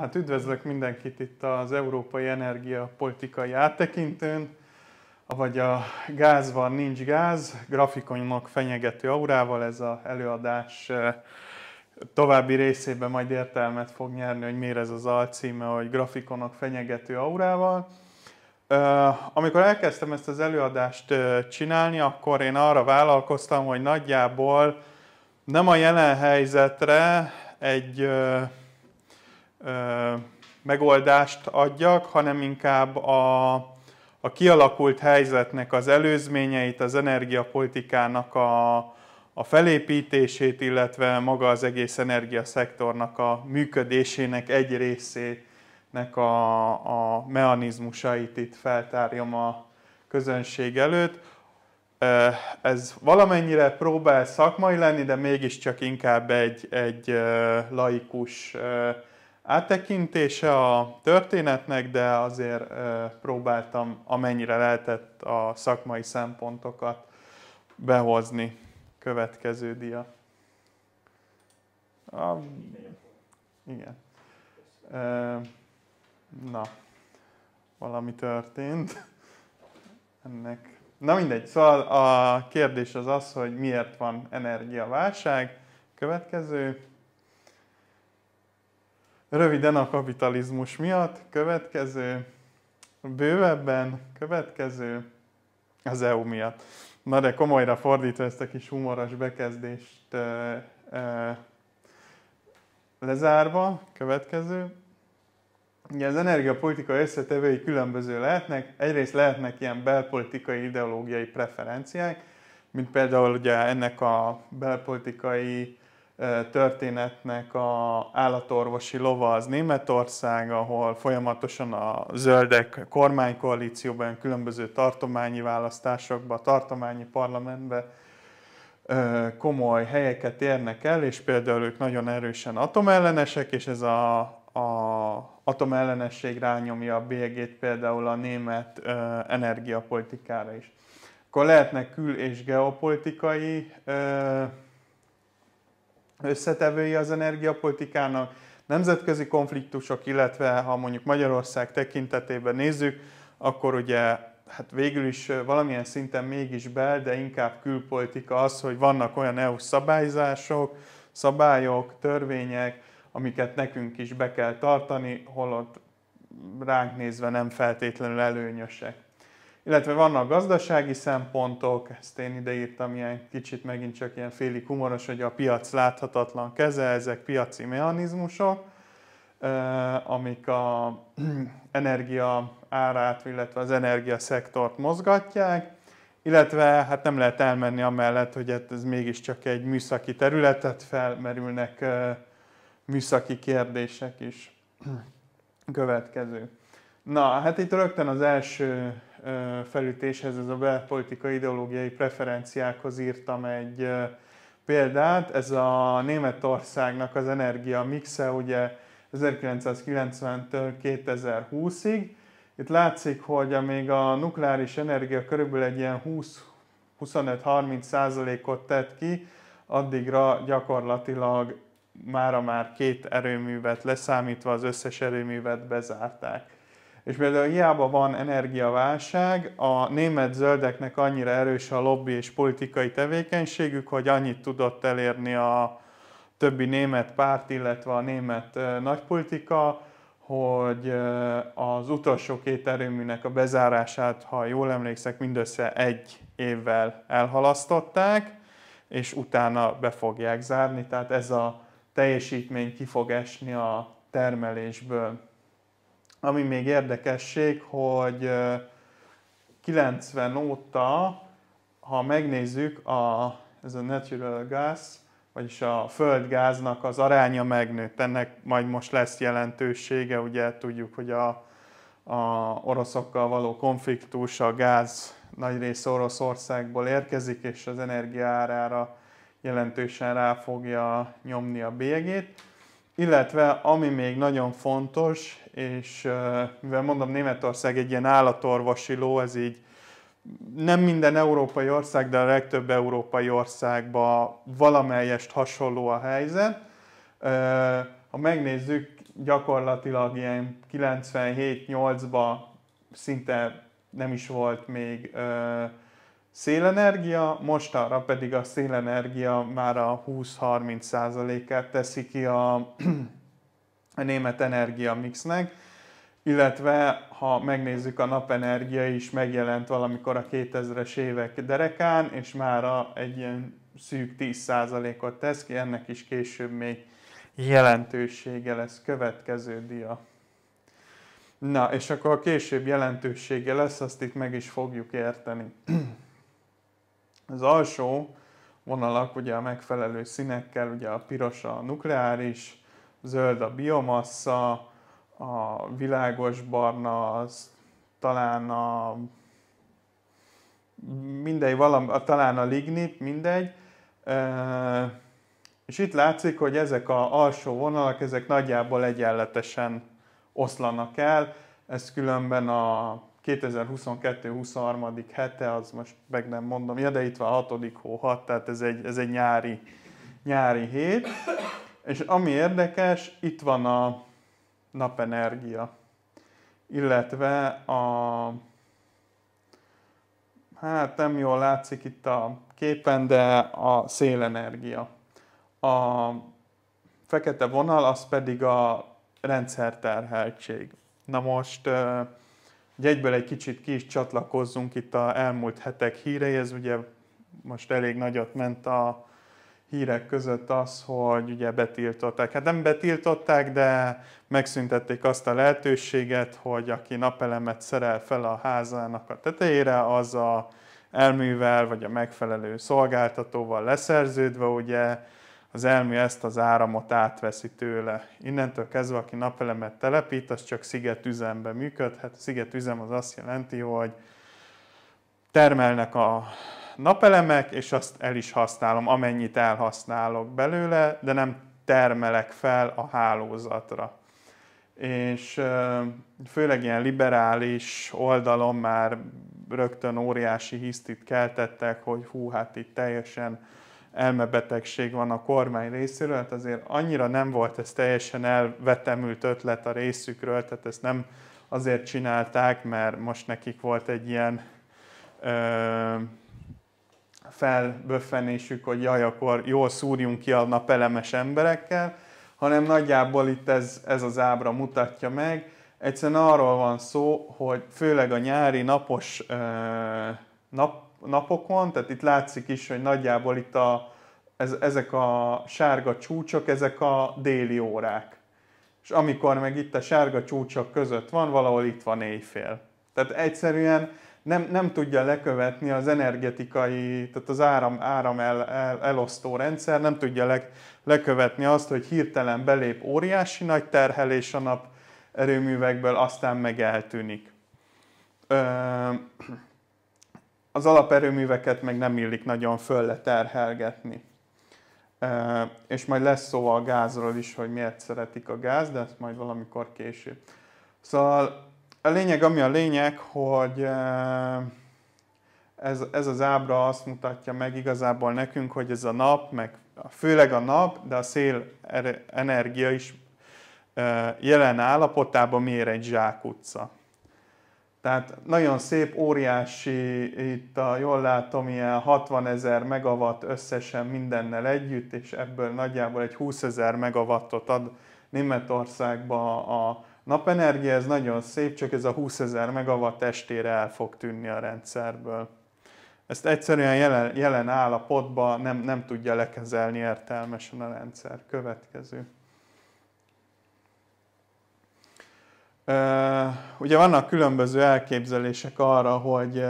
Hát üdvözlök mindenkit itt az Európai Energia Politikai Áttekintőn, vagy a Gáz van, nincs gáz, Grafikonok fenyegető aurával ez az előadás további részében majd értelmet fog nyerni, hogy miért ez az alcíme, hogy grafikonok fenyegető aurával. Amikor elkezdtem ezt az előadást csinálni, akkor én arra vállalkoztam, hogy nagyjából nem a jelen helyzetre egy megoldást adjak, hanem inkább a, a kialakult helyzetnek az előzményeit, az energiapolitikának a, a felépítését, illetve maga az egész energiaszektornak a működésének egy részének a, a mechanizmusait itt feltárjam a közönség előtt. Ez valamennyire próbál szakmai lenni, de mégiscsak inkább egy, egy laikus áttekintése a történetnek, de azért próbáltam amennyire lehetett a szakmai szempontokat behozni. Következő dia. A, igen. Na, valami történt. Ennek. Na mindegy, szóval a kérdés az az, hogy miért van energiaválság. Következő. Röviden a kapitalizmus miatt, következő, bővebben, következő, az EU miatt. Na de komolyra fordítva ezt a kis humoros bekezdést e, e, lezárva, következő. Ugye az energiapolitika összetevői különböző lehetnek. Egyrészt lehetnek ilyen belpolitikai, ideológiai preferenciák, mint például ugye ennek a belpolitikai történetnek a állatorvosi lova az Németország, ahol folyamatosan a zöldek kormánykoalícióban, különböző tartományi választásokba, tartományi parlamentbe komoly helyeket érnek el, és például ők nagyon erősen atomellenesek, és ez a, a atomellenesség rányomja a bélyegét például a német energiapolitikára is. Akkor lehetnek kül- és geopolitikai összetevői az energiapolitikának, nemzetközi konfliktusok, illetve ha mondjuk Magyarország tekintetében nézzük, akkor ugye hát végül is valamilyen szinten mégis bel, de inkább külpolitika az, hogy vannak olyan EU szabályzások, szabályok, törvények, amiket nekünk is be kell tartani, holott ránk nézve nem feltétlenül előnyösek illetve vannak gazdasági szempontok, ezt én ideírtam ilyen kicsit megint csak ilyen félig humoros, hogy a piac láthatatlan keze, ezek piaci mechanizmusok, amik a energia árát, illetve az energiaszektort mozgatják, illetve hát nem lehet elmenni amellett, hogy hát ez mégiscsak egy műszaki területet felmerülnek műszaki kérdések is. Következő. Na, hát itt rögtön az első felütéshez, ez a belpolitikai ideológiai preferenciákhoz írtam egy példát. Ez a Németországnak az energia mixe, ugye 1990-től 2020-ig. Itt látszik, hogy amíg a nukleáris energia körülbelül egy ilyen 20-25-30 százalékot tett ki, addigra gyakorlatilag mára már két erőművet leszámítva az összes erőművet bezárták. És például hiába van energiaválság, a német zöldeknek annyira erős a lobby és politikai tevékenységük, hogy annyit tudott elérni a többi német párt, illetve a német nagypolitika, hogy az utolsó két erőműnek a bezárását, ha jól emlékszek, mindössze egy évvel elhalasztották, és utána be fogják zárni, tehát ez a teljesítmény ki fog esni a termelésből. Ami még érdekesség, hogy 90 óta, ha megnézzük, a, ez a natural gas, vagyis a földgáznak az aránya megnőtt. Ennek majd most lesz jelentősége, ugye tudjuk, hogy a, a oroszokkal való konfliktus, a gáz nagy része Oroszországból érkezik, és az energiárára jelentősen rá fogja nyomni a bélyegét. Illetve ami még nagyon fontos, és mivel mondom, Németország egy ilyen állatorvosi ló, ez így nem minden európai ország, de a legtöbb európai országban valamelyest hasonló a helyzet. Ha megnézzük, gyakorlatilag ilyen 97-8-ban szinte nem is volt még szélenergia, mostanra pedig a szélenergia már a 20-30%-át teszi ki a, a német energiamixnek, illetve ha megnézzük, a napenergia is megjelent valamikor a 2000-es évek derekán, és már egy ilyen szűk 10%-ot tesz ki, ennek is később még jelentősége lesz következő dia. Na, és akkor a később jelentősége lesz, azt itt meg is fogjuk érteni. Az alsó vonalak ugye a megfelelő színekkel, ugye a piros a nukleáris, zöld a biomassa, a világos barna az talán a mindegy, valam, a, talán a lignit, mindegy. E, és itt látszik, hogy ezek a alsó vonalak, ezek nagyjából egyenletesen oszlanak el, ez különben a 2022-23. hete, az most meg nem mondom, ja, de itt van hatodik hó hat, tehát ez egy, ez egy nyári, nyári hét. És ami érdekes, itt van a napenergia, illetve a hát nem jól látszik itt a képen, de a szélenergia. A fekete vonal az pedig a rendszerterheltség. Na most hogy egyből egy kicsit ki is csatlakozzunk itt a elmúlt hetek híreihez. Ugye most elég nagyot ment a hírek között az, hogy ugye betiltották. Hát nem betiltották, de megszüntették azt a lehetőséget, hogy aki napelemet szerel fel a házának a tetejére, az a elművel vagy a megfelelő szolgáltatóval leszerződve ugye az elmű ezt az áramot átveszi tőle. Innentől kezdve, aki napelemet telepít, az csak szigetüzemben működhet. A szigetüzem az azt jelenti, hogy termelnek a napelemek, és azt el is használom, amennyit elhasználok belőle, de nem termelek fel a hálózatra. És főleg ilyen liberális oldalon már rögtön óriási hisztit keltettek, hogy hú, hát itt teljesen elmebetegség van a kormány részéről, hát azért annyira nem volt ez teljesen elvetemült ötlet a részükről, tehát ezt nem azért csinálták, mert most nekik volt egy ilyen ö, felböffenésük, hogy jaj, akkor jól szúrjunk ki a napelemes emberekkel, hanem nagyjából itt ez, ez az ábra mutatja meg. Egyszerűen arról van szó, hogy főleg a nyári napos ö, nap, napokon, tehát itt látszik is, hogy nagyjából itt a, ez, ezek a sárga csúcsok, ezek a déli órák. És amikor meg itt a sárga csúcsok között van, valahol itt van éjfél. Tehát egyszerűen nem, nem tudja lekövetni az energetikai, tehát az áram, áram el, el, elosztó rendszer, nem tudja le, lekövetni azt, hogy hirtelen belép óriási nagy terhelés a nap erőművekből, aztán meg eltűnik. Ö, az alaperőműveket meg nem illik nagyon fölle terhelgetni. És majd lesz szó a gázról is, hogy miért szeretik a gáz, de ezt majd valamikor később. Szóval a lényeg, ami a lényeg, hogy ez, ez az ábra azt mutatja meg igazából nekünk, hogy ez a nap, meg főleg a nap, de a szél er-, energia is jelen állapotában miért egy zsákutca. Tehát nagyon szép, óriási, itt a, jól látom, ilyen 60 ezer megawatt összesen mindennel együtt, és ebből nagyjából egy 20 ezer megawattot ad Németországba a napenergia, ez nagyon szép, csak ez a 20 ezer megawatt estére el fog tűnni a rendszerből. Ezt egyszerűen jelen, jelen állapotban nem, nem tudja lekezelni értelmesen a rendszer. Következő. Ugye vannak különböző elképzelések arra, hogy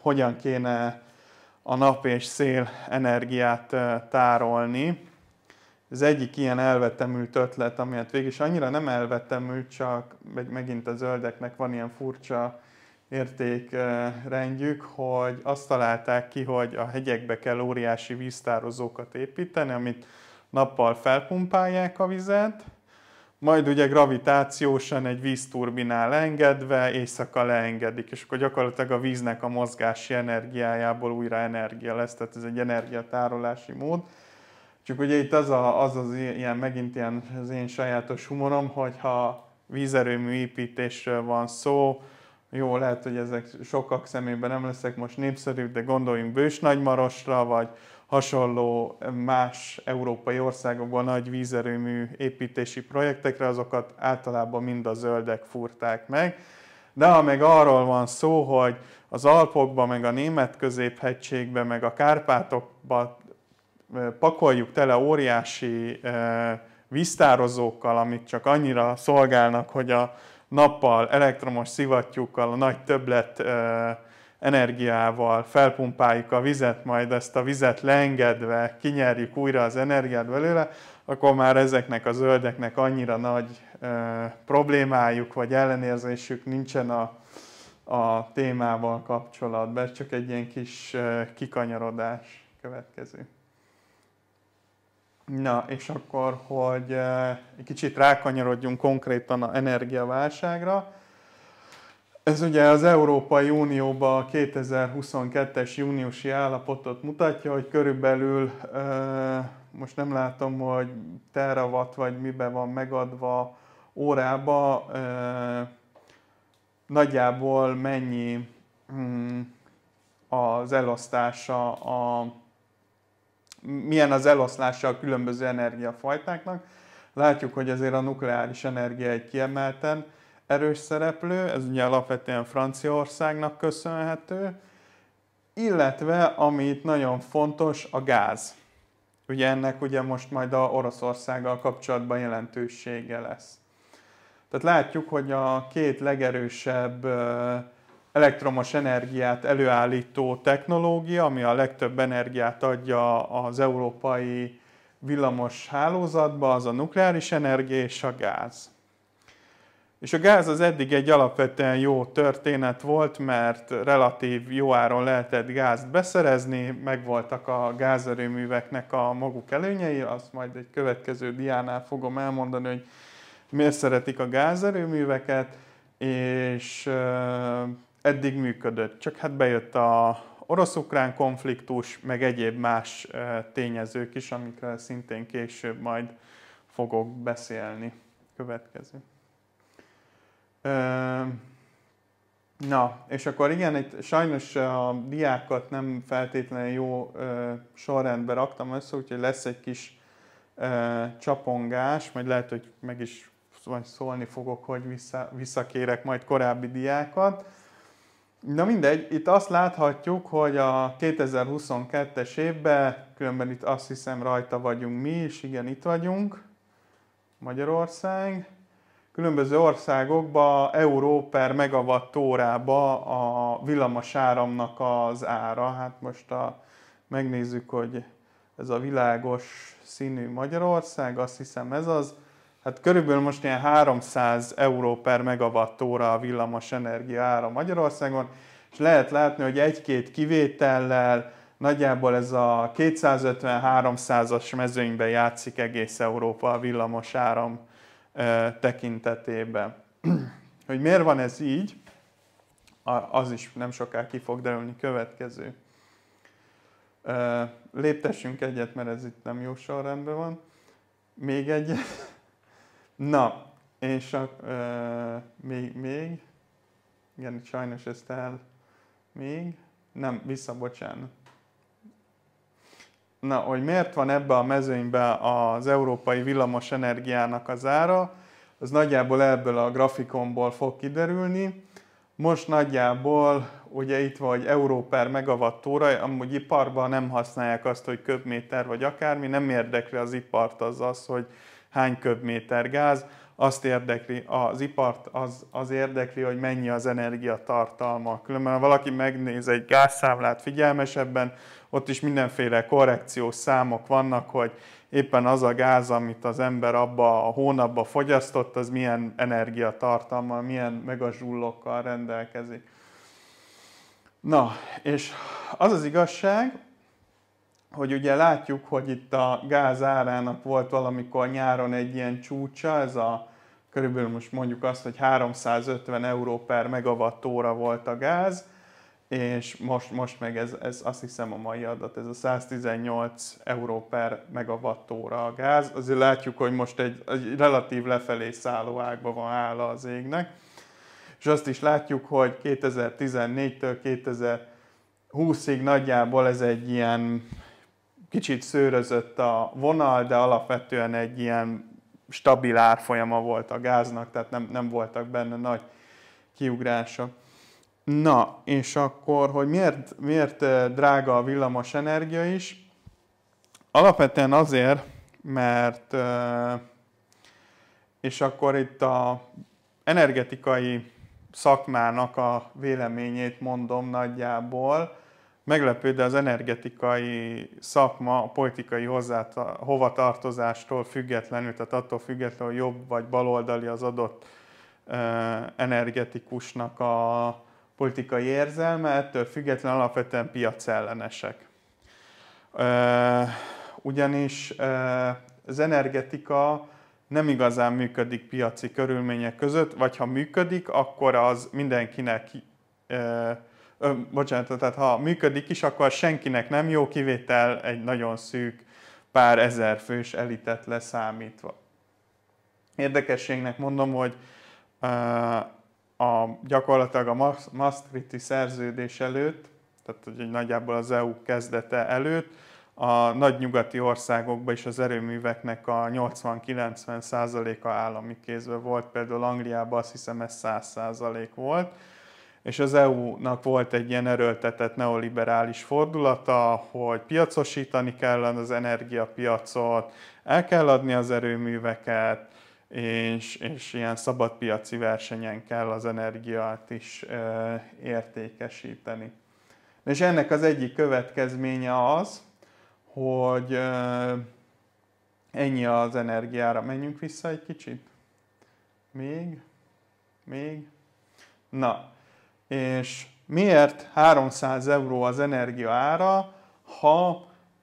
hogyan kéne a nap és szél energiát tárolni. Az egyik ilyen elvetemült ötlet, amilyet hát végig is annyira nem elvetemült, csak megint a zöldeknek van ilyen furcsa értékrendjük, hogy azt találták ki, hogy a hegyekbe kell óriási víztározókat építeni, amit nappal felpumpálják a vizet, majd ugye gravitációsan egy vízturbinál engedve éjszaka leengedik, és akkor gyakorlatilag a víznek a mozgási energiájából újra energia lesz, tehát ez egy energiatárolási mód. Csak ugye itt az a, az, az ilyen, megint ilyen az én sajátos humorom, hogyha vízerőmű építésről van szó, jó, lehet, hogy ezek sokak szemében nem leszek most népszerű, de gondoljunk Bős Nagymarosra, vagy hasonló más európai országokban nagy vízerőmű építési projektekre, azokat általában mind a zöldek fúrták meg. De ha meg arról van szó, hogy az Alpokban meg a Német Középhegységben meg a Kárpátokban pakoljuk tele óriási víztározókkal, amik csak annyira szolgálnak, hogy a nappal, elektromos szivattyúkkal a nagy többlet energiával, felpumpáljuk a vizet, majd ezt a vizet leengedve kinyerjük újra az energiát belőle, akkor már ezeknek a zöldeknek annyira nagy ö, problémájuk vagy ellenérzésük nincsen a, a témával kapcsolatban. Ez csak egy ilyen kis ö, kikanyarodás következő. Na, és akkor, hogy egy kicsit rákanyarodjunk konkrétan a energiaválságra, ez ugye az Európai Unióban 2022-es júniusi állapotot mutatja, hogy körülbelül most nem látom, hogy teravat vagy mibe van megadva órába, nagyjából mennyi mm, az elosztása, a, milyen az eloszlása a különböző energiafajtáknak. Látjuk, hogy azért a nukleáris energia egy kiemelten, erős szereplő, ez ugye alapvetően Franciaországnak köszönhető, illetve amit nagyon fontos, a gáz. Ugye ennek ugye most majd a Oroszországgal kapcsolatban jelentősége lesz. Tehát látjuk, hogy a két legerősebb elektromos energiát előállító technológia, ami a legtöbb energiát adja az európai villamos hálózatba, az a nukleáris energia és a gáz. És a gáz az eddig egy alapvetően jó történet volt, mert relatív jó áron lehetett gázt beszerezni, megvoltak a gázerőműveknek a maguk előnyei, azt majd egy következő diánál fogom elmondani, hogy miért szeretik a gázerőműveket, és eddig működött. Csak hát bejött a orosz-ukrán konfliktus, meg egyéb más tényezők is, amikről szintén később majd fogok beszélni. Következő. Na, és akkor igen, itt sajnos a diákat nem feltétlenül jó sorrendbe raktam össze, úgyhogy lesz egy kis csapongás, majd lehet, hogy meg is vagy szólni fogok, hogy vissza, visszakérek majd korábbi diákat. Na mindegy, itt azt láthatjuk, hogy a 2022-es évben, különben itt azt hiszem rajta vagyunk mi, is, igen, itt vagyunk, Magyarország, különböző országokba euró per megawatt órába a villamos áramnak az ára. Hát most a, megnézzük, hogy ez a világos színű Magyarország, azt hiszem ez az. Hát körülbelül most ilyen 300 euró per megawatt óra a villamos energia ára Magyarországon, és lehet látni, hogy egy-két kivétellel nagyjából ez a 250-300-as mezőnyben játszik egész Európa a villamos áram tekintetében. Hogy miért van ez így, az is nem soká ki fog derülni következő. Léptessünk egyet, mert ez itt nem jó sorrendben van. Még egyet. Na, és a, e, még, még, igen, sajnos ezt el, még, nem, visszabocsánat. Na, hogy miért van ebbe a mezőnybe az európai villamos energiának az ára, az nagyjából ebből a grafikonból fog kiderülni. Most nagyjából, ugye itt van, hogy euró per megavattóra, amúgy iparban nem használják azt, hogy köbméter vagy akármi, nem érdekli az ipart az az, hogy hány köbméter gáz, azt érdekli, az ipart az, az érdekli, hogy mennyi az energiatartalma. Különben ha valaki megnéz egy gázszámlát figyelmesebben, ott is mindenféle korrekciós számok vannak, hogy éppen az a gáz, amit az ember abba a hónapba fogyasztott, az milyen energiatartalma, milyen megazsullokkal rendelkezik. Na, és az az igazság, hogy ugye látjuk, hogy itt a gáz árának volt valamikor nyáron egy ilyen csúcsa, ez a körülbelül most mondjuk azt, hogy 350 euró per óra volt a gáz, és most, most meg ez, ez azt hiszem a mai adat, ez a 118 euró per óra a gáz. Azért látjuk, hogy most egy, egy relatív lefelé szálló ágban van áll az égnek. És azt is látjuk, hogy 2014-től 2020-ig nagyjából ez egy ilyen kicsit szőrözött a vonal, de alapvetően egy ilyen stabil árfolyama volt a gáznak, tehát nem, nem voltak benne nagy kiugrása. Na, és akkor, hogy miért, miért eh, drága a villamos energia is? Alapvetően azért, mert eh, és akkor itt a energetikai szakmának a véleményét mondom nagyjából, meglepő, de az energetikai szakma a politikai hozzáta, hovatartozástól függetlenül, tehát attól függetlenül, hogy jobb vagy baloldali az adott energetikusnak a politikai érzelme, ettől függetlenül alapvetően piacellenesek. Ugyanis az energetika nem igazán működik piaci körülmények között, vagy ha működik, akkor az mindenkinek ö, bocsánat, tehát ha működik is, akkor senkinek nem jó, kivétel egy nagyon szűk pár ezer fős elitet leszámítva. Érdekességnek mondom, hogy ö, a, gyakorlatilag a Maastrichti szerződés előtt, tehát hogy nagyjából az EU kezdete előtt, a nagy nyugati országokban is az erőműveknek a 80-90%-a állami kézben volt, például Angliában azt hiszem ez 100% volt, és az EU-nak volt egy ilyen erőltetett neoliberális fordulata, hogy piacosítani kell az energiapiacot, el kell adni az erőműveket, és, és ilyen szabadpiaci versenyen kell az energiát is e, értékesíteni. És ennek az egyik következménye az, hogy e, ennyi az energiára. Menjünk vissza egy kicsit. Még, még. Na, és miért 300 euró az energia ára, ha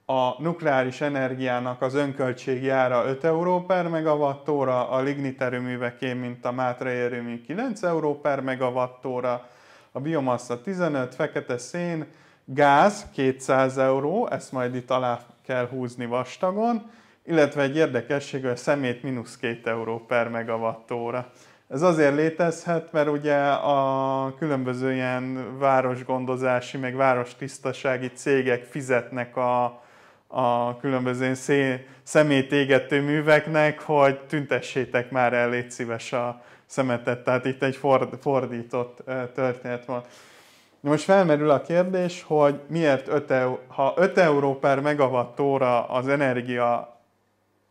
a nukleáris energiának az önköltségi ára 5 euró per megavattóra, a lignit erőműveké, mint a Mátra erőmű 9 euró per megavattóra, a biomassa 15, fekete szén, gáz 200 euró, ezt majd itt alá kell húzni vastagon, illetve egy érdekesség, hogy a szemét mínusz 2 euró per megavattóra. Ez azért létezhet, mert ugye a különböző ilyen városgondozási, meg várostisztasági cégek fizetnek a, a különböző szé, szemét égető műveknek, hogy tüntessétek már el, légy szíves a szemetet. Tehát itt egy ford, fordított történet van. Most felmerül a kérdés, hogy miért 5 eur, ha 5 euró per megawatt óra az energia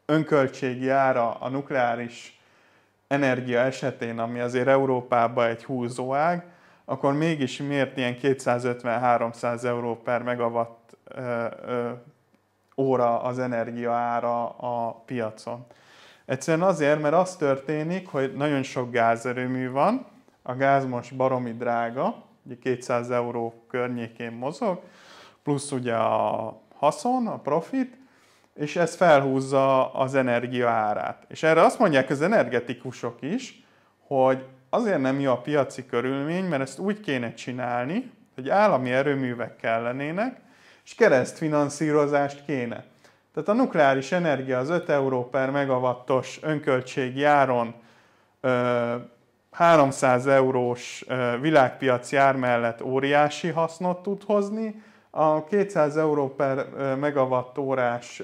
önköltségi ára a nukleáris energia esetén, ami azért Európában egy húzóág, akkor mégis miért ilyen 250-300 euró per megawatt ö, ö, óra az energia ára a piacon? Egyszerűen azért, mert az történik, hogy nagyon sok gázerőmű van, a gáz most baromi drága, ugye 200 euró környékén mozog, plusz ugye a haszon, a profit, és ez felhúzza az energia árát. És erre azt mondják az energetikusok is, hogy azért nem jó a piaci körülmény, mert ezt úgy kéne csinálni, hogy állami erőművek kellenének, és keresztfinanszírozást kéne. Tehát a nukleáris energia az 5 euró per megawattos önköltségi áron 300 eurós világpiaci ár mellett óriási hasznot tud hozni, a 200 euró per órás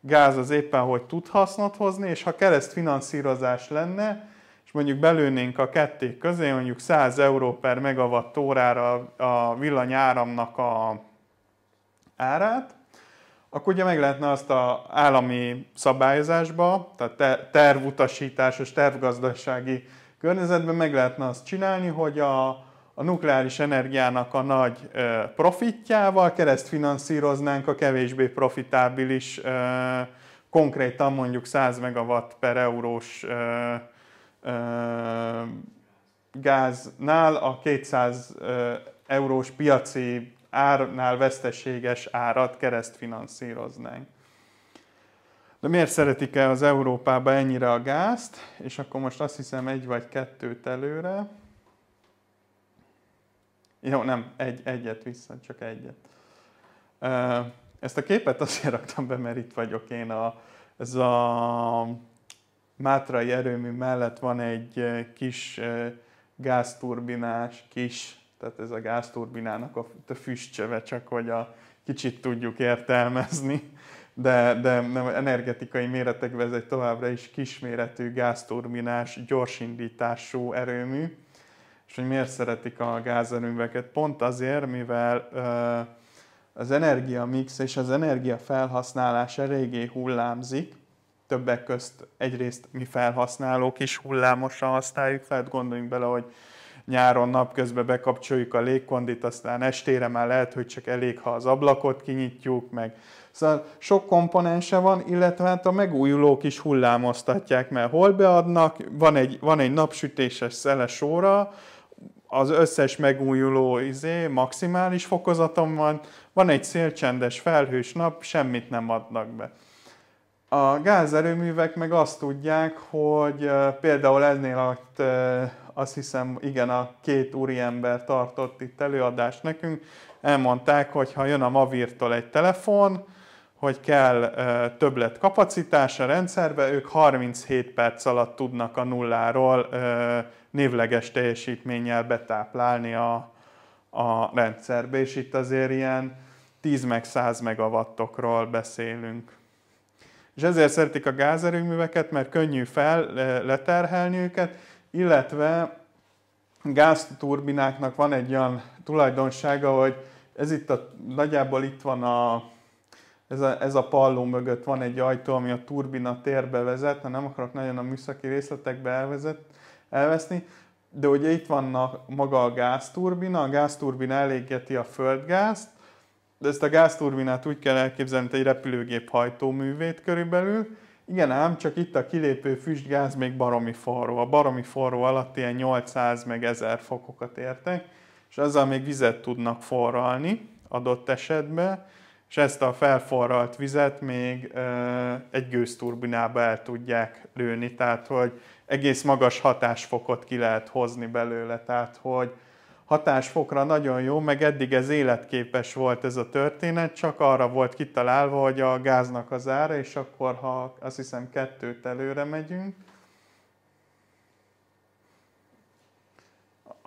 gáz az éppen hogy tud hasznot hozni, és ha keresztfinanszírozás lenne, és mondjuk belőnénk a ketté közé mondjuk 100 euró per megawatt-órára a villanyáramnak a árát, akkor ugye meg lehetne azt a az állami szabályozásba, tehát tervutasításos, tervgazdasági környezetben meg lehetne azt csinálni, hogy a a nukleáris energiának a nagy profitjával, keresztfinanszíroznánk a kevésbé profitábilis, konkrétan mondjuk 100 megawatt per eurós gáznál a 200 eurós piaci árnál veszteséges árat keresztfinanszíroznánk. De miért szeretik-e az Európába ennyire a gázt? És akkor most azt hiszem egy vagy kettőt előre. Jó, nem, egy, egyet vissza, csak egyet. Ezt a képet azért raktam be, mert itt vagyok én. A, ez a Mátrai erőmű mellett van egy kis gázturbinás, kis, tehát ez a gázturbinának a füstcsöve, csak hogy a kicsit tudjuk értelmezni, de, de nem, energetikai méretekben ez egy továbbra is kisméretű gázturbinás, gyorsindítású erőmű és hogy miért szeretik a gázerőműveket. Pont azért, mivel az energia mix és az energia felhasználás eléggé hullámzik, többek közt egyrészt mi felhasználók is hullámosan használjuk fel, hát gondoljunk bele, hogy nyáron napközben bekapcsoljuk a légkondit, aztán estére már lehet, hogy csak elég, ha az ablakot kinyitjuk, meg Szóval sok komponense van, illetve hát a megújulók is hullámoztatják, mert hol beadnak, van egy, van egy napsütéses szeles óra, az összes megújuló izé, maximális fokozaton van, van egy szélcsendes felhős nap, semmit nem adnak be. A gázerőművek meg azt tudják, hogy például ennél ott, azt hiszem, igen, a két úriember tartott itt előadást nekünk, elmondták, hogy ha jön a Mavirtól egy telefon, hogy kell többlet kapacitás a rendszerbe, ők 37 perc alatt tudnak a nulláról névleges teljesítménnyel betáplálni a, a rendszerbe, és itt azért ilyen 10 meg 100 megawattokról beszélünk. És ezért szeretik a gázerőműveket, mert könnyű fel leterhelni őket, illetve gázturbináknak van egy olyan tulajdonsága, hogy ez itt a, nagyjából itt van a ez a, ez a palló mögött van egy ajtó, ami a turbina térbe vezet, ha nem akarok nagyon a műszaki részletekbe elvezet, elveszni, de ugye itt van a, maga a gázturbina, a gázturbina elégeti a földgázt, de ezt a gázturbinát úgy kell elképzelni, mint egy repülőgép hajtóművét körülbelül. Igen ám, csak itt a kilépő füstgáz még baromi forró. A baromi forró alatt ilyen 800 meg 1000 fokokat értek, és azzal még vizet tudnak forralni adott esetben, és ezt a felforralt vizet még egy gőzturbinába el tudják lőni, tehát hogy egész magas hatásfokot ki lehet hozni belőle, tehát hogy hatásfokra nagyon jó, meg eddig ez életképes volt ez a történet, csak arra volt kitalálva, hogy a gáznak az ára, és akkor ha azt hiszem kettőt előre megyünk,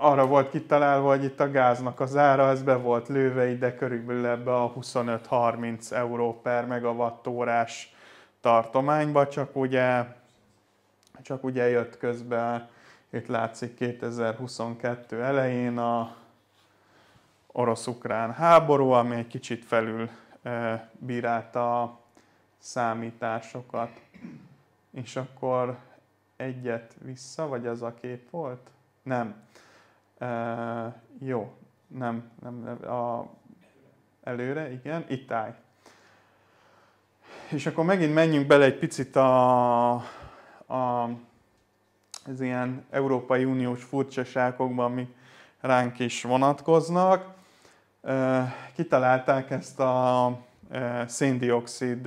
arra volt kitalálva, hogy itt a gáznak az ára, ez be volt lőve ide körülbelül ebbe a 25-30 euró per megawattórás tartományba, csak ugye, csak ugye jött közben, itt látszik 2022 elején a orosz-ukrán háború, ami egy kicsit felül bírálta a számításokat. És akkor egyet vissza, vagy az a kép volt? Nem. Uh, jó, nem, nem, nem a, előre, igen, itt állj. És akkor megint menjünk bele egy picit a, a az ilyen Európai Uniós furcsaságokba, ami ránk is vonatkoznak. Kitalálták ezt a széndiokszid,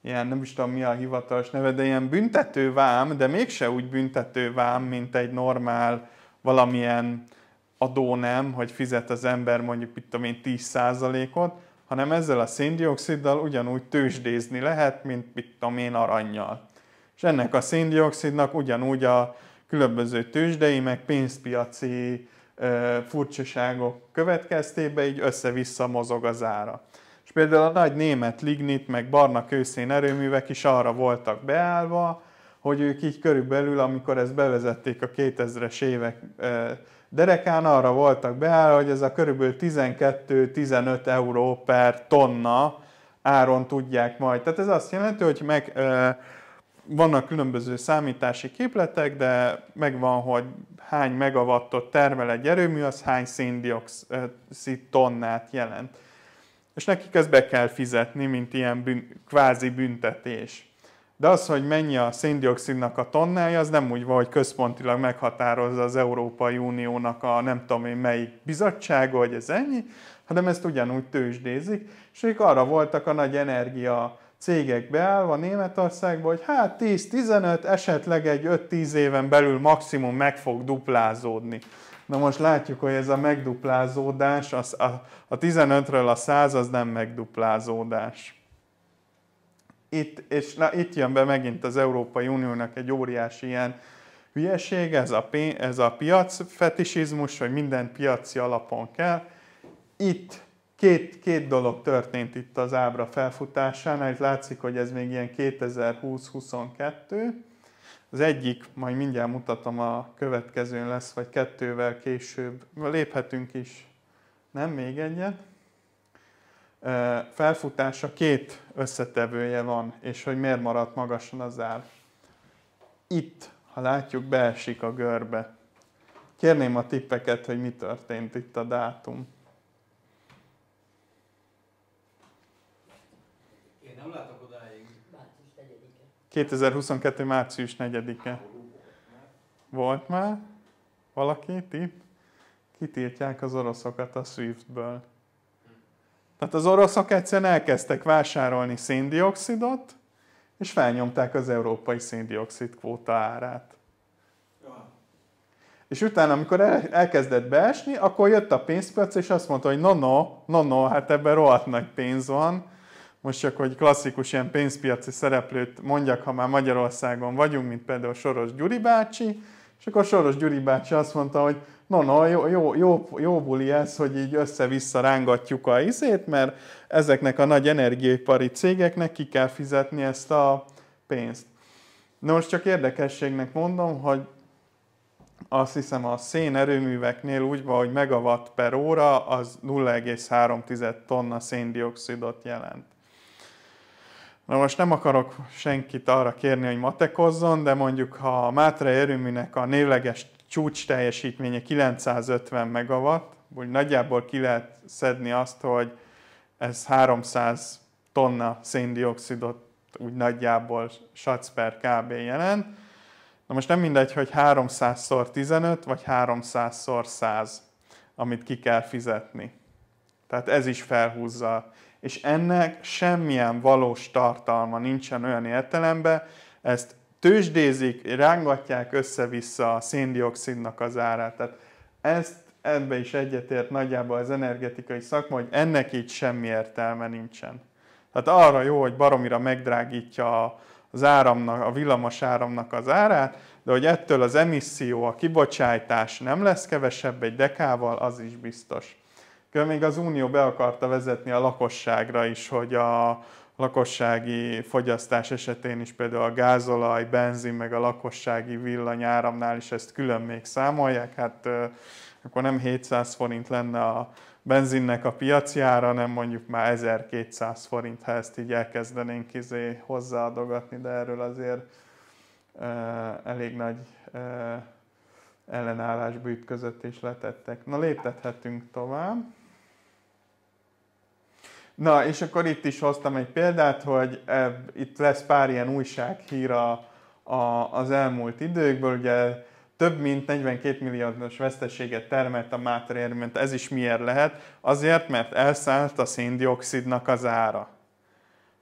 ilyen nem is tudom mi a hivatalos neve, de ilyen büntetővám, de mégse úgy büntetővám, mint egy normál valamilyen adó nem, hogy fizet az ember mondjuk itt a 10%-ot, hanem ezzel a széndioksziddal ugyanúgy tőzsdézni lehet, mint itt a én aranyjal. És ennek a széndioksidnak ugyanúgy a különböző tőzsdei, meg pénzpiaci ö, furcsaságok következtében így össze-vissza mozog az ára. És például a nagy német lignit, meg barna kőszén erőművek is arra voltak beállva, hogy ők így körülbelül, amikor ezt bevezették a 2000-es évek eh, derekán, arra voltak beállva, hogy ez a körülbelül 12-15 euró per tonna áron tudják majd. Tehát ez azt jelenti, hogy meg, eh, vannak különböző számítási képletek, de megvan, hogy hány megawattot termel egy erőmű, az hány széndiokszid tonnát jelent. És nekik ezt be kell fizetni, mint ilyen bűn, kvázi büntetés de az, hogy mennyi a széndiokszidnak a tonnája, az nem úgy van, hogy központilag meghatározza az Európai Uniónak a nem tudom én melyik bizottsága, hogy ez ennyi, hanem ezt ugyanúgy tőzsdézik, és ők arra voltak a nagy energia cégek beállva Németországban, hogy hát 10-15, esetleg egy 5-10 éven belül maximum meg fog duplázódni. Na most látjuk, hogy ez a megduplázódás, az, a, a 15-ről a 100 az nem megduplázódás itt, és na, itt jön be megint az Európai Uniónak egy óriási ilyen hülyeség, ez a, ez a piac fetisizmus, hogy minden piaci alapon kell. Itt két, két dolog történt itt az ábra felfutásánál, itt látszik, hogy ez még ilyen 2020-22. Az egyik, majd mindjárt mutatom a következőn lesz, vagy kettővel később. Léphetünk is. Nem még egyet felfutása két összetevője van, és hogy miért maradt magasan az ár. Itt, ha látjuk, beesik a görbe. Kérném a tippeket, hogy mi történt itt a dátum. Én nem látok odáig. 2022. március 4-e. Volt már? Valaki? Tipp? Kitiltják az oroszokat a Swiftből. Tehát az oroszok egyszerűen elkezdtek vásárolni széndiokszidot, és felnyomták az európai széndiokszid kvóta árát. És utána, amikor elkezdett beesni, akkor jött a pénzpiac, és azt mondta, hogy no, no, no, no hát ebben rohadt nagy pénz van. Most csak, hogy klasszikus ilyen pénzpiaci szereplőt mondjak, ha már Magyarországon vagyunk, mint például Soros Gyuri bácsi, és akkor Soros Gyuri bácsi azt mondta, hogy no, no, jó, jó, jó, jó buli ez, hogy így össze-vissza rángatjuk a izét, mert ezeknek a nagy energiaipari cégeknek ki kell fizetni ezt a pénzt. Na most csak érdekességnek mondom, hogy azt hiszem a szénerőműveknél úgy van, hogy megawatt per óra az 0,3 tonna széndiokszidot jelent. Na most nem akarok senkit arra kérni, hogy matekozzon, de mondjuk ha a Mátra erőműnek a névleges csúcs teljesítménye 950 megawatt, úgy nagyjából ki lehet szedni azt, hogy ez 300 tonna széndiokszidot úgy nagyjából sac per kb. jelent. Na most nem mindegy, hogy 300-szor 15 vagy 300-szor 100, amit ki kell fizetni. Tehát ez is felhúzza. És ennek semmilyen valós tartalma nincsen olyan értelemben, ezt tőzsdézik, rángatják össze-vissza a széndiokszidnak az árát. Tehát ezt ebbe is egyetért nagyjából az energetikai szakma, hogy ennek így semmi értelme nincsen. Tehát arra jó, hogy baromira megdrágítja az áramnak, a villamos áramnak az árát, de hogy ettől az emisszió, a kibocsátás nem lesz kevesebb egy dekával, az is biztos. Különben még az Unió be akarta vezetni a lakosságra is, hogy a, lakossági fogyasztás esetén is például a gázolaj, benzin, meg a lakossági villanyáramnál is ezt külön még számolják, hát akkor nem 700 forint lenne a benzinnek a piacjára, nem mondjuk már 1200 forint, ha ezt így elkezdenénk izé hozzáadogatni, de erről azért elég nagy ellenállásba ütközött és letettek. Na léptethetünk tovább. Na, és akkor itt is hoztam egy példát, hogy e, itt lesz pár ilyen újsághír a, a, az elmúlt időkből, ugye több mint 42 milliárdos veszteséget termelt a Máter érményt. Ez is miért lehet? Azért, mert elszállt a széndiokszidnak az ára.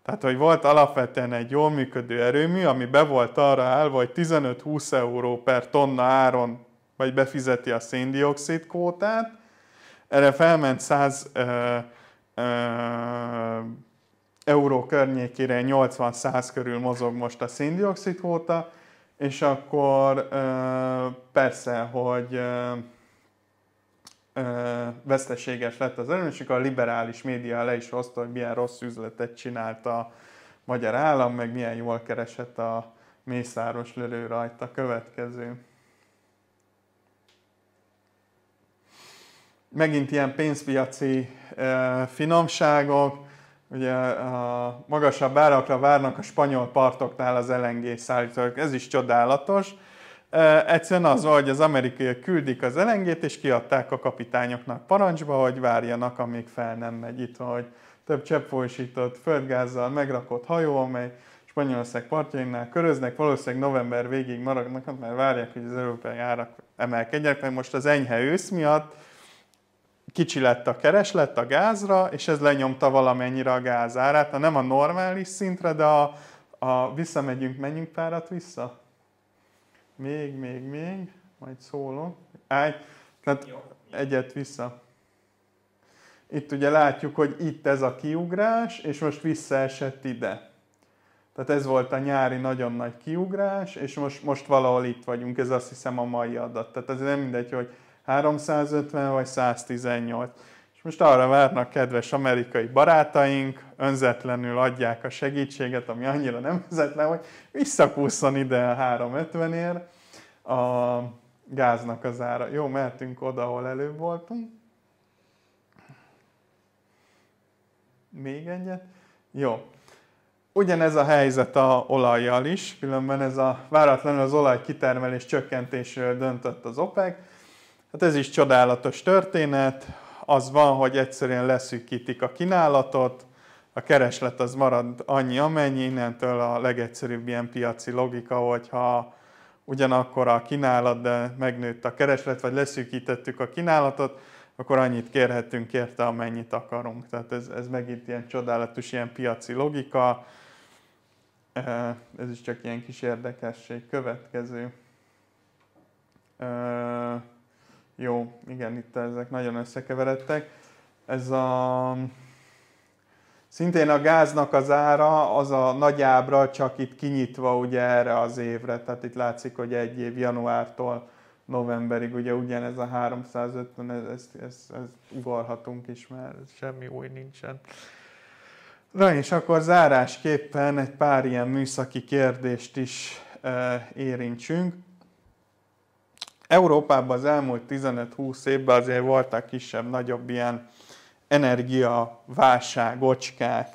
Tehát, hogy volt alapvetően egy jól működő erőmű, ami be volt arra állva, hogy 15-20 euró per tonna áron vagy befizeti a széndiokszid kvótát, erre felment 100 uh, eh, euró környékére 80-100 körül mozog most a széndiokszid kvóta, és akkor persze, hogy veszteséges lett az előny, és akkor a liberális média le is hozta, hogy milyen rossz üzletet csinált a magyar állam, meg milyen jól keresett a mészáros lelő rajta. Következő. megint ilyen pénzpiaci finomságok, ugye a magasabb árakra várnak a spanyol partoknál az LNG szállítók, ez is csodálatos. Egyszerűen az, hogy az Amerikai küldik az lng és kiadták a kapitányoknak parancsba, hogy várjanak, amíg fel nem megy itt, hogy több cseppfolyósított földgázzal megrakott hajó, amely Spanyolország partjainál köröznek, valószínűleg november végig maradnak, mert várják, hogy az európai árak emelkedjenek, mert most az enyhe ősz miatt kicsi lett a kereslet a gázra, és ez lenyomta valamennyire a gáz árát. nem a normális szintre, de a, a visszamegyünk, menjünk párat vissza. Még, még, még, majd szólom. Állj, tehát Jó. egyet vissza. Itt ugye látjuk, hogy itt ez a kiugrás, és most visszaesett ide. Tehát ez volt a nyári nagyon nagy kiugrás, és most, most valahol itt vagyunk, ez azt hiszem a mai adat. Tehát ez nem mindegy, hogy 350 vagy 118. És most arra várnak kedves amerikai barátaink, önzetlenül adják a segítséget, ami annyira nem önzetlen, hogy visszakúszon ide a 350-ért a gáznak az ára. Jó, mehetünk oda, ahol előbb voltunk. Még egyet. Jó. Ugyanez a helyzet a olajjal is, különben ez a váratlanul az olaj csökkentésről döntött az OPEC Hát ez is csodálatos történet. Az van, hogy egyszerűen leszűkítik a kínálatot, a kereslet az marad annyi, amennyi, innentől a legegyszerűbb ilyen piaci logika, hogyha ugyanakkor a kínálat, de megnőtt a kereslet, vagy leszűkítettük a kínálatot, akkor annyit kérhetünk érte, amennyit akarunk. Tehát ez, ez megint ilyen csodálatos, ilyen piaci logika. Ez is csak ilyen kis érdekesség. Következő. Jó, igen, itt ezek nagyon összekeveredtek. Ez a... Szintén a gáznak az ára, az a nagy ábra, csak itt kinyitva ugye erre az évre, tehát itt látszik, hogy egy év januártól novemberig ugye ugyanez a 350, ez, ezt, ezt, ez ugorhatunk is, mert semmi új nincsen. Na és akkor zárásképpen egy pár ilyen műszaki kérdést is e, érintsünk. Európában az elmúlt 15-20 évben azért voltak kisebb-nagyobb ilyen energiaválság, ocskák.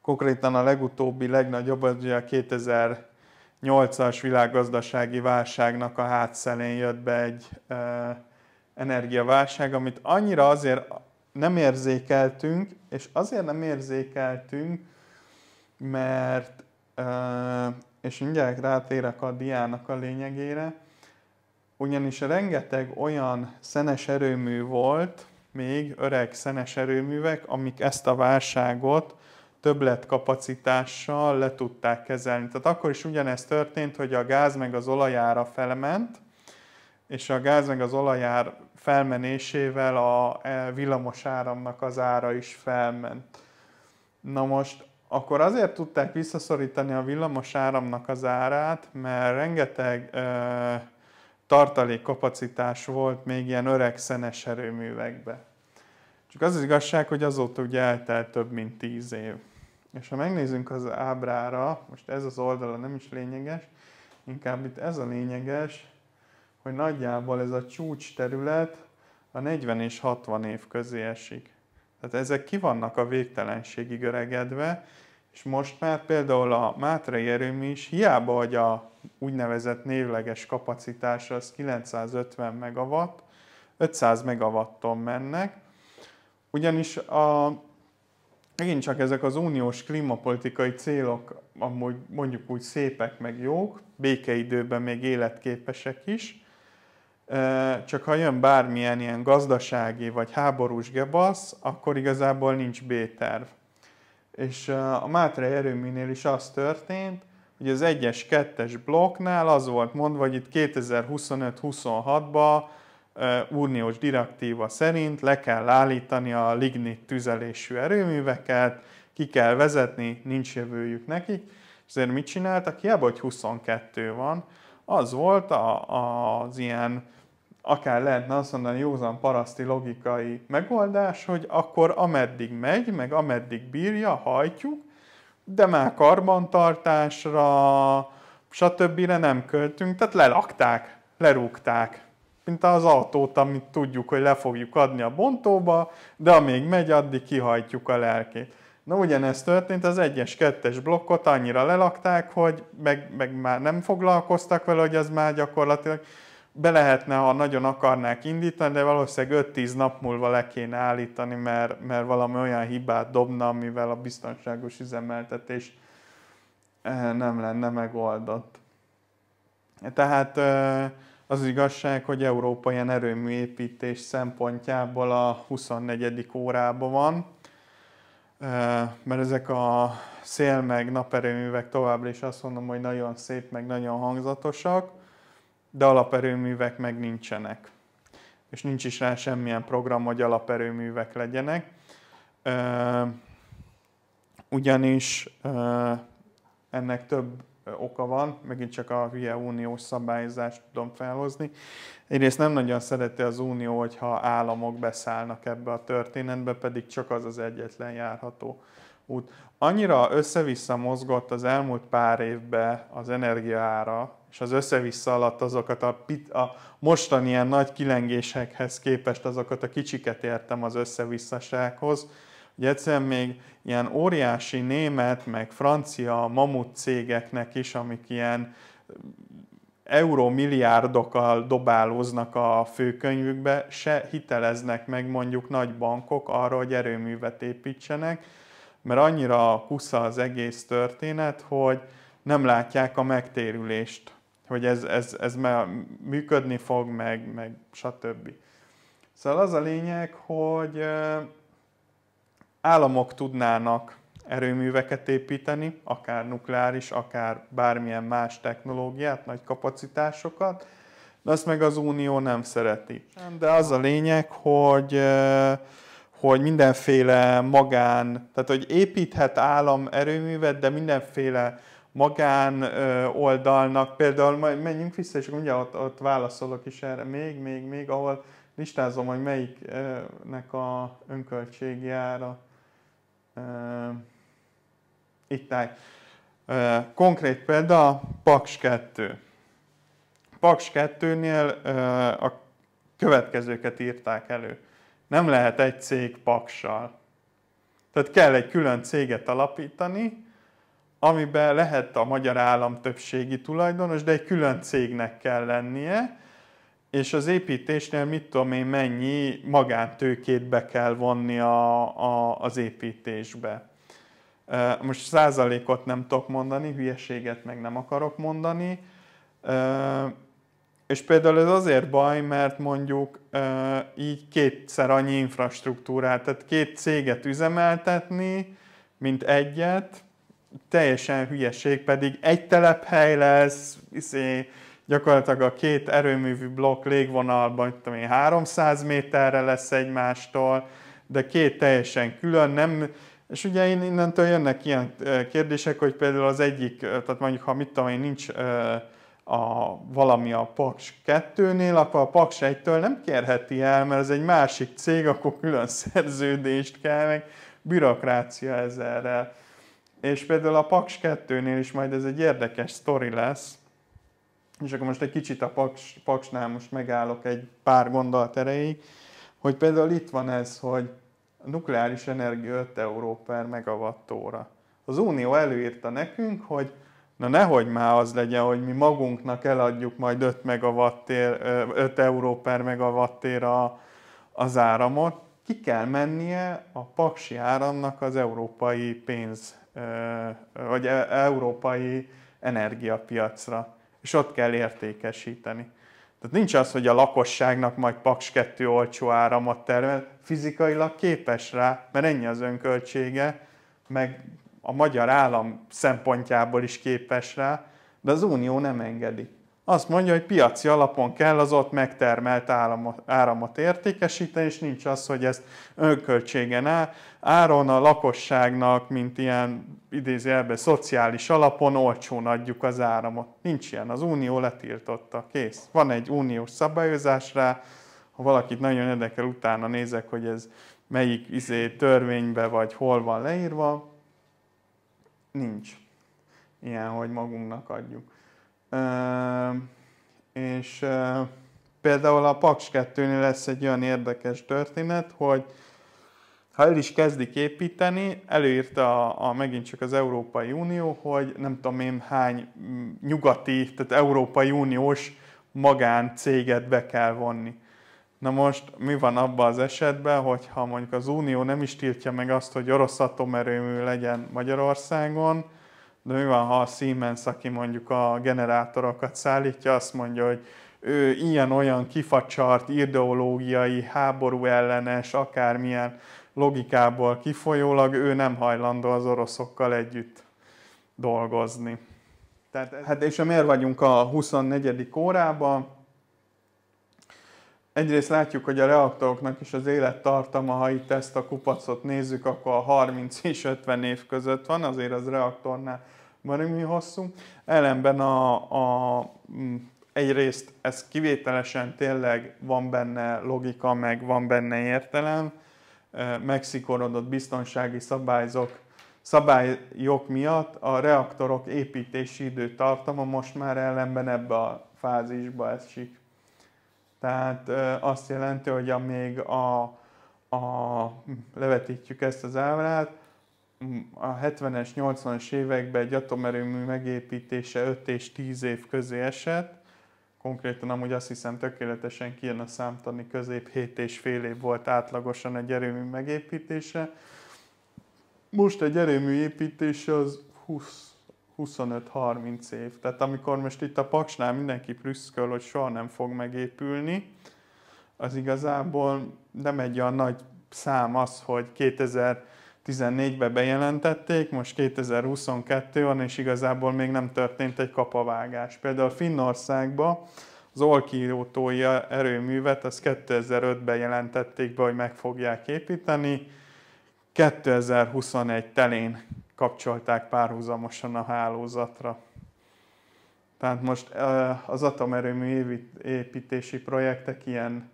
Konkrétan a legutóbbi legnagyobb, az ugye a 2008-as világgazdasági válságnak a hátszelén jött be egy e, energiaválság, amit annyira azért nem érzékeltünk, és azért nem érzékeltünk, mert, e, és mindjárt rátérek a diának a lényegére, ugyanis rengeteg olyan szenes erőmű volt, még öreg szenes erőművek, amik ezt a válságot többletkapacitással le tudták kezelni. Tehát akkor is ugyanez történt, hogy a gáz meg az olajára felment, és a gáz meg az olajár felmenésével a e, villamos áramnak az ára is felment. Na most akkor azért tudták visszaszorítani a villamos áramnak az árát, mert rengeteg ö, e, tartalék kapacitás volt még ilyen öreg szenes erőművekbe. Csak az, az igazság, hogy azóta ugye eltelt több mint tíz év. És ha megnézzünk az ábrára, most ez az oldala nem is lényeges, inkább itt ez a lényeges, hogy nagyjából ez a csúcs terület a 40 és 60 év közé esik. Tehát ezek ki vannak a végtelenségig öregedve, és most már például a Mátrai erőmű is, hiába, hogy a úgynevezett névleges kapacitása az 950 megawatt, 500 megawatton mennek, ugyanis a, megint csak ezek az uniós klímapolitikai célok amúgy mondjuk úgy szépek meg jók, békeidőben még életképesek is, csak ha jön bármilyen ilyen gazdasági vagy háborús gebasz, akkor igazából nincs B-terv és a Mátrai erőműnél is az történt, hogy az 1-es, 2-es blokknál az volt mondva, hogy itt 2025 26 ban uniós direktíva szerint le kell állítani a lignit tüzelésű erőműveket, ki kell vezetni, nincs jövőjük nekik. Ezért mit csináltak? Hiába, hogy 22 van, az volt a, a, az ilyen akár lehetne azt mondani józan paraszti logikai megoldás, hogy akkor ameddig megy, meg ameddig bírja, hajtjuk, de már karbantartásra, stb. nem költünk, tehát lelakták, lerúgták. Mint az autót, amit tudjuk, hogy le fogjuk adni a bontóba, de amíg megy, addig kihajtjuk a lelkét. Na ugyanezt történt, az egyes-kettes blokkot annyira lelakták, hogy meg, meg már nem foglalkoztak vele, hogy az már gyakorlatilag be lehetne, ha nagyon akarnák indítani, de valószínűleg 5-10 nap múlva le kéne állítani, mert, mert valami olyan hibát dobna, amivel a biztonságos üzemeltetés eh, nem lenne megoldott. Tehát eh, az igazság, hogy Európa ilyen erőműépítés szempontjából a 24. órában van, eh, mert ezek a szél meg naperőművek továbbra is azt mondom, hogy nagyon szép, meg nagyon hangzatosak, de alaperőművek meg nincsenek. És nincs is rá semmilyen program, hogy alaperőművek legyenek. Ugyanis ennek több oka van, megint csak a hülye uniós szabályozást tudom felhozni. Egyrészt nem nagyon szereti az unió, hogyha államok beszállnak ebbe a történetbe, pedig csak az az egyetlen járható út. Annyira össze-vissza mozgott az elmúlt pár évben az energiaára, és az össze-vissza alatt azokat a, pit, a mostani ilyen nagy kilengésekhez képest azokat a kicsiket értem az össze-visszasághoz, hogy egyszerűen még ilyen óriási német, meg francia mamut cégeknek is, amik ilyen mm, euromilliárdokkal dobálóznak a főkönyvükbe, se hiteleznek meg mondjuk nagy bankok arra, hogy erőművet építsenek, mert annyira kusza az egész történet, hogy nem látják a megtérülést hogy ez, ez, ez már működni fog, meg, meg stb. Szóval az a lényeg, hogy államok tudnának erőműveket építeni, akár nukleáris, akár bármilyen más technológiát, nagy kapacitásokat, de azt meg az Unió nem szereti. De az a lényeg, hogy, hogy mindenféle magán, tehát hogy építhet állam erőművet, de mindenféle magán oldalnak, például majd menjünk vissza, és ugye ott, ott válaszolok is erre még, még, még, ahol listázom, hogy melyiknek a önköltségjára itt áll. Konkrét példa, Paks 2. Paks 2-nél a következőket írták elő. Nem lehet egy cég paksal. Tehát kell egy külön céget alapítani, amiben lehet a magyar állam többségi tulajdonos, de egy külön cégnek kell lennie, és az építésnél mit tudom én mennyi magántőkét be kell vonni a, a, az építésbe. Most százalékot nem tudok mondani, hülyeséget meg nem akarok mondani. És például ez azért baj, mert mondjuk így kétszer annyi infrastruktúrát, tehát két céget üzemeltetni, mint egyet, teljesen hülyeség, pedig egy telephely lesz, izé, gyakorlatilag a két erőművű blokk légvonalban, tudom én, 300 méterre lesz egymástól, de két teljesen külön, nem, és ugye innentől jönnek ilyen kérdések, hogy például az egyik, tehát mondjuk, ha mit tudom én, nincs a, valami a Paks 2-nél, akkor a Paks 1-től nem kérheti el, mert ez egy másik cég, akkor külön szerződést kell, meg bürokrácia ezerrel. És például a Paks 2-nél is majd ez egy érdekes sztori lesz, és akkor most egy kicsit a Paks, Paksnál most megállok egy pár gondolat erejéig, hogy például itt van ez, hogy a nukleáris energia 5 euró per óra. Az Unió előírta nekünk, hogy na nehogy már az legyen, hogy mi magunknak eladjuk majd 5, megawattér, 5 euró per megavattér a, az áramot, ki kell mennie a paksi áramnak az európai pénz vagy e, európai energiapiacra, és ott kell értékesíteni. Tehát nincs az, hogy a lakosságnak majd Paks 2 olcsó áramot termel, fizikailag képes rá, mert ennyi az önköltsége, meg a magyar állam szempontjából is képes rá, de az Unió nem engedi. Azt mondja, hogy piaci alapon kell az ott megtermelt áramot, áramot értékesíteni, és nincs az, hogy ezt önköltségen áll, áron a lakosságnak, mint ilyen idézőjelben szociális alapon olcsón adjuk az áramot. Nincs ilyen, az unió letiltotta, kész. Van egy uniós szabályozás rá, ha valakit nagyon érdekel, utána nézek, hogy ez melyik izé törvénybe vagy hol van leírva, nincs ilyen, hogy magunknak adjuk és például a Paks 2-nél lesz egy olyan érdekes történet, hogy ha el is kezdik építeni, előírta a, a, megint csak az Európai Unió, hogy nem tudom én hány nyugati, tehát Európai Uniós magáncéget be kell vonni. Na most mi van abban az esetben, hogyha mondjuk az Unió nem is tiltja meg azt, hogy orosz atomerőmű legyen Magyarországon, de mi van, ha a Siemens, aki mondjuk a generátorokat szállítja, azt mondja, hogy ő ilyen-olyan kifacsart, ideológiai, háború ellenes, akármilyen logikából kifolyólag ő nem hajlandó az oroszokkal együtt dolgozni. Tehát ez... Hát és miért vagyunk a 24. órában? Egyrészt látjuk, hogy a reaktoroknak is az élettartama, ha itt ezt a kupacot nézzük, akkor a 30 és 50 év között van, azért az reaktornál baromi hosszú. Ellenben a, a, mm, egyrészt ez kivételesen tényleg van benne logika, meg van benne értelem, megszikorodott biztonsági szabályzok, szabályok miatt a reaktorok építési időtartama most már ellenben ebbe a fázisba esik. Tehát azt jelenti, hogy amíg a, a, levetítjük ezt az ábrát, a 70-es, 80-as években egy atomerőmű megépítése 5 és 10 év közé esett, konkrétan amúgy azt hiszem tökéletesen kijön a számtani közép, 7 és fél év volt átlagosan egy erőmű megépítése. Most egy erőmű építése az 20 25-30 év. Tehát amikor most itt a Paksnál mindenki prüszköl, hogy soha nem fog megépülni, az igazából nem egy olyan nagy szám az, hogy 2014-ben bejelentették, most 2022 van, és igazából még nem történt egy kapavágás. Például Finnországban az Olkiótói erőművet, az 2005-ben jelentették be, hogy meg fogják építeni, 2021 telén kapcsolták párhuzamosan a hálózatra. Tehát most az atomerőmű építési projektek ilyen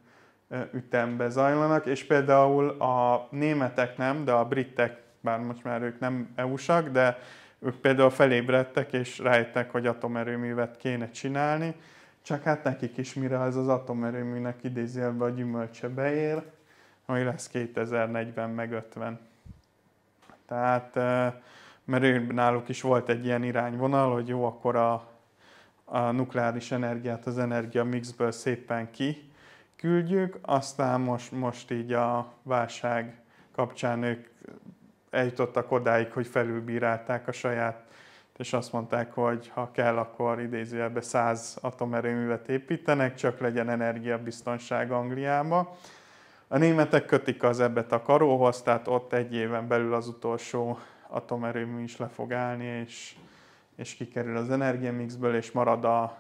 ütembe zajlanak, és például a németek nem, de a britek, bár most már ők nem EU-sak, de ők például felébredtek és rájöttek, hogy atomerőművet kéne csinálni, csak hát nekik is mire ez az atomerőműnek idézélve a gyümölcse beér, ami lesz 2040 meg 50. Tehát, mert ő náluk is volt egy ilyen irányvonal, hogy jó, akkor a, a nukleáris energiát az energia mixből szépen ki küldjük, aztán most, most így a válság kapcsán ők eljutottak odáig, hogy felülbírálták a saját és azt mondták, hogy ha kell, akkor idézőjelben 100 atomerőművet építenek, csak legyen energiabiztonság Angliába. A németek kötik az ebbet a karóhoz, tehát ott egy éven belül az utolsó atomerőmű is le fog állni, és, és kikerül az energiamixből, és marad a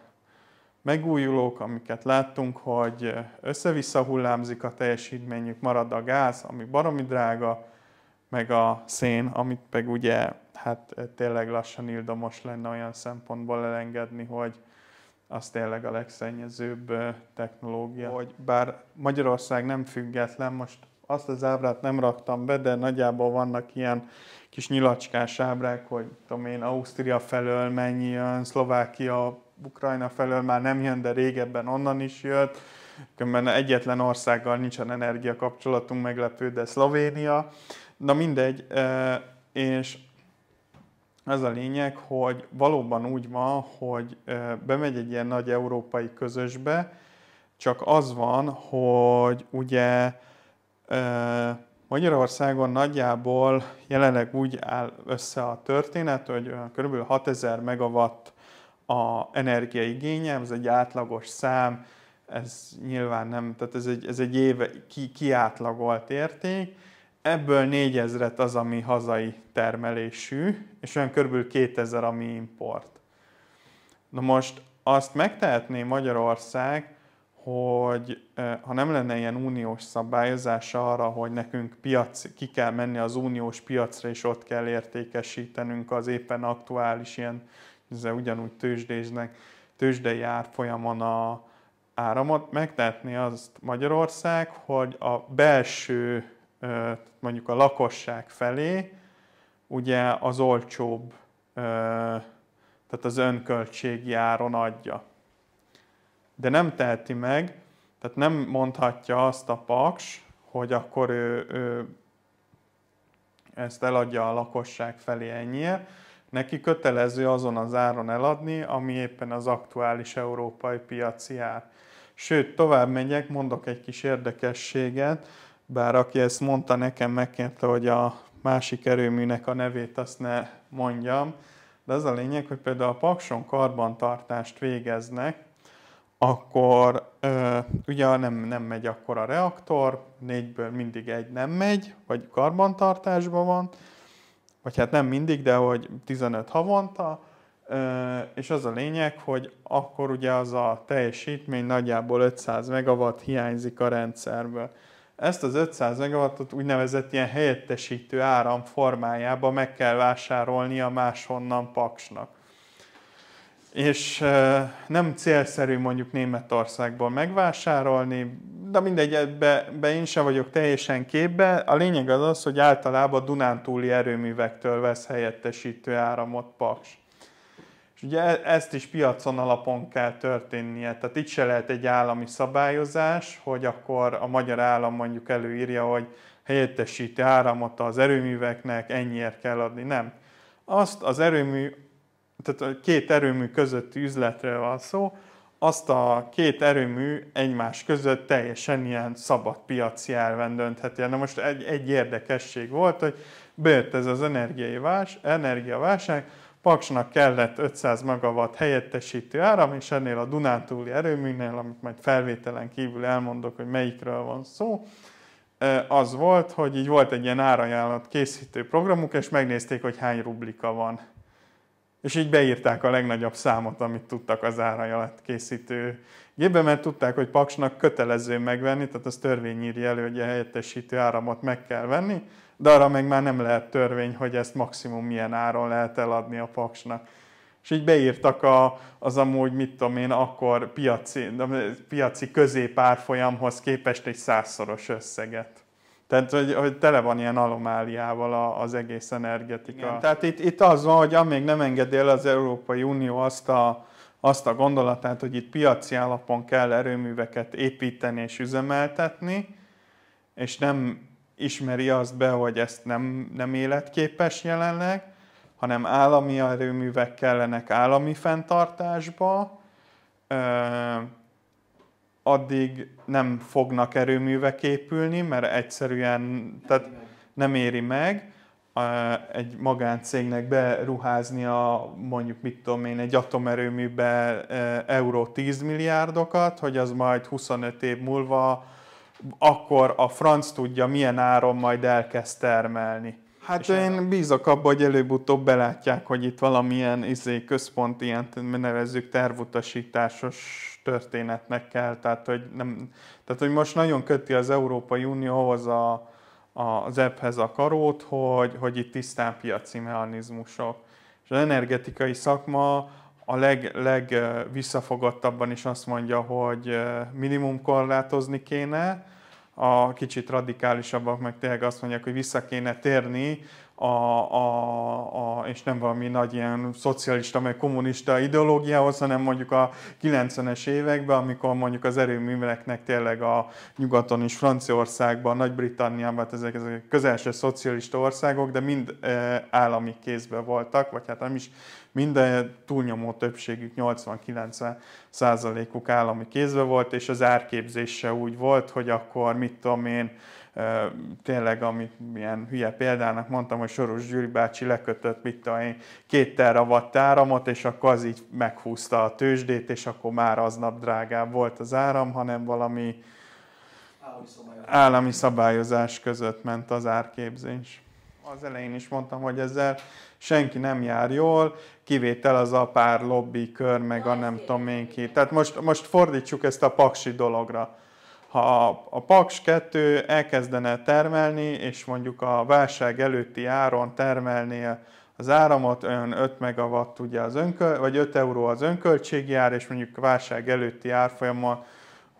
megújulók, amiket láttunk, hogy össze-vissza hullámzik a teljesítményük, marad a gáz, ami baromi drága, meg a szén, amit meg ugye hát tényleg lassan ildomos lenne olyan szempontból elengedni, hogy az tényleg a legszennyezőbb technológia. Hogy bár Magyarország nem független, most azt az ábrát nem raktam be, de nagyjából vannak ilyen kis nyilacskás ábrák, hogy tudom én, Ausztria felől mennyi jön, Szlovákia, Ukrajna felől már nem jön, de régebben onnan is jött. Különben egyetlen országgal nincsen energiakapcsolatunk, meglepő, de Szlovénia. Na mindegy, és az a lényeg, hogy valóban úgy van, hogy bemegy egy ilyen nagy európai közösbe, csak az van, hogy ugye Magyarországon nagyjából jelenleg úgy áll össze a történet, hogy kb. 6000 megawatt a energiaigénye, ez egy átlagos szám, ez nyilván nem, tehát ez egy, ez egy éve ki, kiátlagolt érték, Ebből 4000 az, ami hazai termelésű, és olyan körülbelül 2000, ami import. Na most azt megtehetné Magyarország, hogy ha nem lenne ilyen uniós szabályozása arra, hogy nekünk piac, ki kell menni az uniós piacra, és ott kell értékesítenünk az éppen aktuális ilyen, ez ugyanúgy tőzsdésnek, tőzsdei árfolyamon a áramot, megtehetné azt Magyarország, hogy a belső mondjuk a lakosság felé, ugye az olcsóbb, tehát az önköltségi áron adja. De nem teheti meg, tehát nem mondhatja azt a paks, hogy akkor ő, ő ezt eladja a lakosság felé ennyire, neki kötelező azon az áron eladni, ami éppen az aktuális európai piaci ár. Sőt, tovább megyek, mondok egy kis érdekességet, bár aki ezt mondta nekem, megkérte, hogy a másik erőműnek a nevét azt ne mondjam, de az a lényeg, hogy például a pakson karbantartást végeznek, akkor ö, ugye nem, nem megy akkor a reaktor, négyből mindig egy nem megy, vagy karbantartásban van, vagy hát nem mindig, de hogy 15 havonta, ö, és az a lényeg, hogy akkor ugye az a teljesítmény nagyjából 500 megawatt hiányzik a rendszerből. Ezt az 500 megawattot úgynevezett ilyen helyettesítő áram formájába meg kell vásárolni a máshonnan paksnak. És nem célszerű mondjuk Németországból megvásárolni, de mindegy, be, be én sem vagyok teljesen képbe. A lényeg az az, hogy általában Dunántúli erőművektől vesz helyettesítő áramot Paks. És ugye e-, ezt is piacon alapon kell történnie. Tehát itt se lehet egy állami szabályozás, hogy akkor a magyar állam mondjuk előírja, hogy helyettesíti áramot az erőműveknek, ennyiért kell adni. Nem. Azt az erőmű, tehát a két erőmű közötti üzletről van szó, azt a két erőmű egymás között teljesen ilyen szabad piaci elven döntheti. Na most egy, egy érdekesség volt, hogy bejött ez az energiaválság, energia Paksnak kellett 500 megawatt helyettesítő áram, és ennél a Dunántúli erőműnél, amit majd felvételen kívül elmondok, hogy melyikről van szó, az volt, hogy így volt egy ilyen árajánlat készítő programuk, és megnézték, hogy hány rublika van. És így beírták a legnagyobb számot, amit tudtak az árajánlat készítő gépbe, mert tudták, hogy Paksnak kötelező megvenni, tehát az törvény írja elő, hogy a helyettesítő áramot meg kell venni, de arra meg már nem lehet törvény, hogy ezt maximum milyen áron lehet eladni a paksnak. És így beírtak a, az amúgy, mit tudom én, akkor piaci, piaci középárfolyamhoz képest egy százszoros összeget. Tehát, hogy, hogy tele van ilyen anomáliával az egész energetika. Igen, tehát itt, itt az van, hogy amíg nem engedi el az Európai Unió azt a, azt a gondolatát, hogy itt piaci alapon kell erőműveket építeni és üzemeltetni, és nem ismeri azt be, hogy ezt nem, nem életképes jelenleg, hanem állami erőművek kellenek állami fenntartásba, addig nem fognak erőművek épülni, mert egyszerűen tehát nem éri meg egy magáncégnek beruházni a mondjuk mit tudom én, egy atomerőműbe euró 10 milliárdokat, hogy az majd 25 év múlva akkor a franc tudja, milyen áron majd elkezd termelni. Hát és én bízok abban, hogy előbb-utóbb belátják, hogy itt valamilyen izé, központ, ilyen nevezzük tervutasításos történetnek kell. Tehát hogy, nem, tehát, hogy most nagyon köti az Európai Unióhoz a, a, az ebhez a karót, hogy, hogy itt tisztán piaci mechanizmusok. És az energetikai szakma a leg, leg visszafogottabban is azt mondja, hogy minimum korlátozni kéne, a kicsit radikálisabbak meg tényleg azt mondják, hogy vissza kéne térni a, a, a, és nem valami nagy ilyen szocialista, meg kommunista ideológiához, hanem mondjuk a 90-es években, amikor mondjuk az erőműveknek tényleg a nyugaton is, Franciaországban, Nagy-Britanniában, hát ezek, ezek közelső szocialista országok, de mind e, állami kézbe voltak, vagy hát nem is minden túlnyomó többségük 80-90 százalékuk állami kézbe volt, és az árképzése úgy volt, hogy akkor mit tudom én, tényleg, amit milyen hülye példának mondtam, hogy Soros Gyuri bácsi lekötött mit a két teravatt áramot, és akkor az így meghúzta a tőzsdét, és akkor már aznap drágább volt az áram, hanem valami állami szabályozás, állami szabályozás között ment az árképzés. Az elején is mondtam, hogy ezzel senki nem jár jól, kivétel az a pár lobby kör, meg a nem tudom én ki. Tehát most, most fordítsuk ezt a paksi dologra ha a Paks 2 elkezdene termelni, és mondjuk a válság előtti áron termelné az áramot, olyan 5 megawatt ugye az önköl, vagy 5 euró az önköltségi ár, és mondjuk válság előtti árfolyamon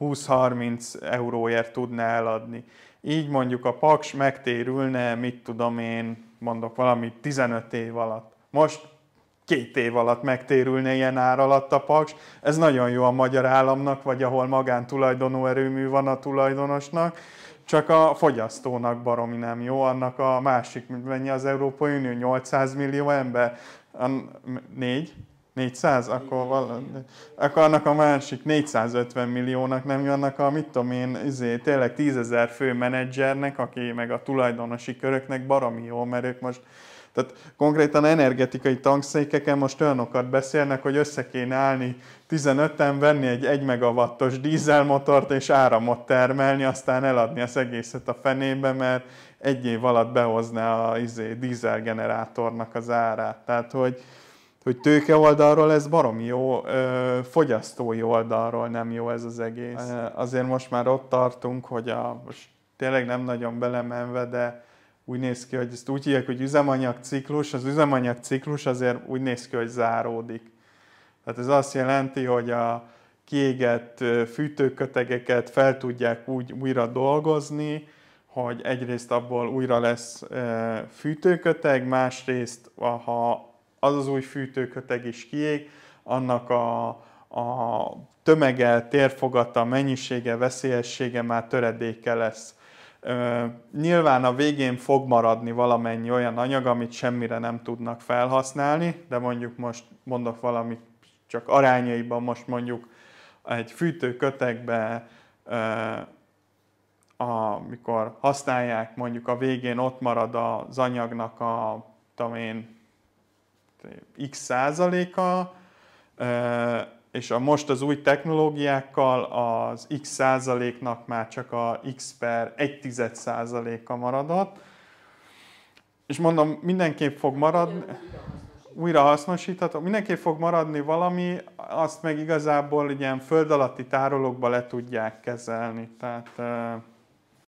20-30 euróért tudná eladni. Így mondjuk a Paks megtérülne, mit tudom én, mondok valami 15 év alatt. Most két év alatt megtérülne ilyen ár alatt a paks. Ez nagyon jó a magyar államnak, vagy ahol magántulajdonú erőmű van a tulajdonosnak, csak a fogyasztónak baromi nem jó, annak a másik, mennyi az Európai Unió, 800 millió ember, a, négy, 400, akkor, valami, akkor annak a másik 450 milliónak nem jönnek a, mit tudom én, izé, tényleg tízezer fő menedzsernek, aki meg a tulajdonosi köröknek baromi jó, mert ők most tehát konkrétan energetikai tankszékeken most olyanokat beszélnek, hogy össze kéne állni 15-en, venni egy 1 megawattos dízelmotort és áramot termelni, aztán eladni az egészet a fenébe, mert egy év alatt behozná a izé, dízelgenerátornak az árát. Tehát, hogy, hogy tőke oldalról ez baromi jó, fogyasztói oldalról nem jó ez az egész. Azért most már ott tartunk, hogy a, most tényleg nem nagyon belemenve, de úgy néz ki, hogy ezt úgy hívják, hogy üzemanyag ciklus. Az üzemanyag ciklus azért úgy néz ki, hogy záródik. Tehát ez azt jelenti, hogy a kiégett fűtőkötegeket fel tudják úgy újra dolgozni, hogy egyrészt abból újra lesz fűtőköteg, másrészt ha az az új fűtőköteg is kiég, annak a, a tömege, térfogata, mennyisége, veszélyessége már töredéke lesz. Nyilván a végén fog maradni valamennyi olyan anyag, amit semmire nem tudnak felhasználni, de mondjuk most mondok valamit csak arányaiban, most mondjuk egy fűtőkötekbe, amikor használják, mondjuk a végén ott marad az anyagnak a, tudom én, x százaléka, és a most az új technológiákkal az x százaléknak már csak a x per 1 tized százaléka maradott, és mondom, mindenképp fog maradni, újra hasznosítható, mindenképp fog maradni valami, azt meg igazából ilyen föld alatti tárolókba le tudják kezelni, tehát